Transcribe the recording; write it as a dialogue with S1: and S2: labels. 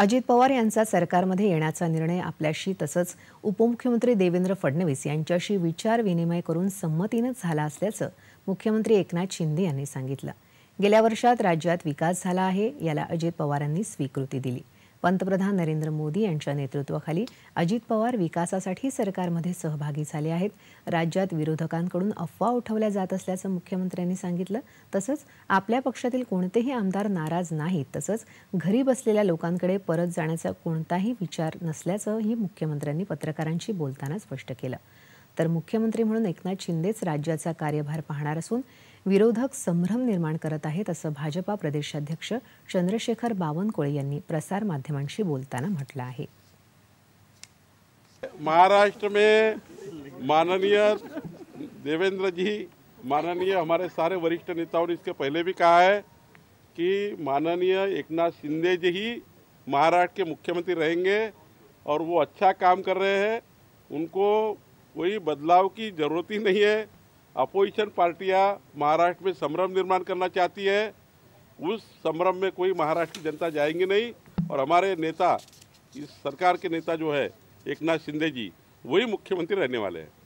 S1: अजित पवार यांचा सरकारमध्ये येण्याचा निर्णय आपल्याशी तसंच उपमुख्यमंत्री देवेंद्र फडणवीस यांच्याशी विचारविनिमय करून संमतीनंच झाला असल्याचं मुख्यमंत्री एकनाथ शिंदे यांनी सांगितलं गेल्या वर्षात राज्यात विकास झाला आहे याला अजित पवारांनी स्वीकृती दिली पंतप्रधान नरेंद्र मोदी यांच्या नेतृत्वाखाली अजित पवार विकासासाठी सरकारमध्ये सहभागी झाले आहेत राज्यात विरोधकांकडून अफवा उठवल्या जात असल्याचं मुख्यमंत्र्यांनी सांगितलं तसंच आपल्या पक्षातील कोणतेही आमदार नाराज नाहीत तसंच घरी बसलेल्या लोकांकडे परत जाण्याचा कोणताही विचार नसल्याचंही मुख्यमंत्र्यांनी पत्रकारांशी बोलताना स्पष्ट केलं तर मुख्यमंत्री म्हणून एकनाथ शिंदेच राज्याचा कार्यभार पाहणार असून विरोधक संभ्रम निर्माण करत आहेत असं भाजपा प्रदेशाध्यक्ष चंद्रशेखर बावनकुळे यांनी प्रसारमाध्यमांशी बोलताना म्हटलं आहे
S2: महाराष्ट्र में माननीय देवेंद्र जी माननीय हमारे सारे वरिष्ठ नेताओं ने इसके पहले भी कहा है कि माननीय एकनाथ शिंदे जी ही महाराष्ट्र के मुख्यमंत्री रहेंगे और वो अच्छा काम कर रहे हैं उनको कोई बदलाव की जरूरत ही नहीं है अपोजिशन पार्टियां महाराष्ट्र में संभ्रम निर्माण करना चाहती है उस संभ्रम में कोई महाराष्ट्र की जनता जाएंगी नहीं और हमारे नेता इस सरकार के नेता जो है एक नाथ शिंदे जी वही मुख्यमंत्री रहने वाले हैं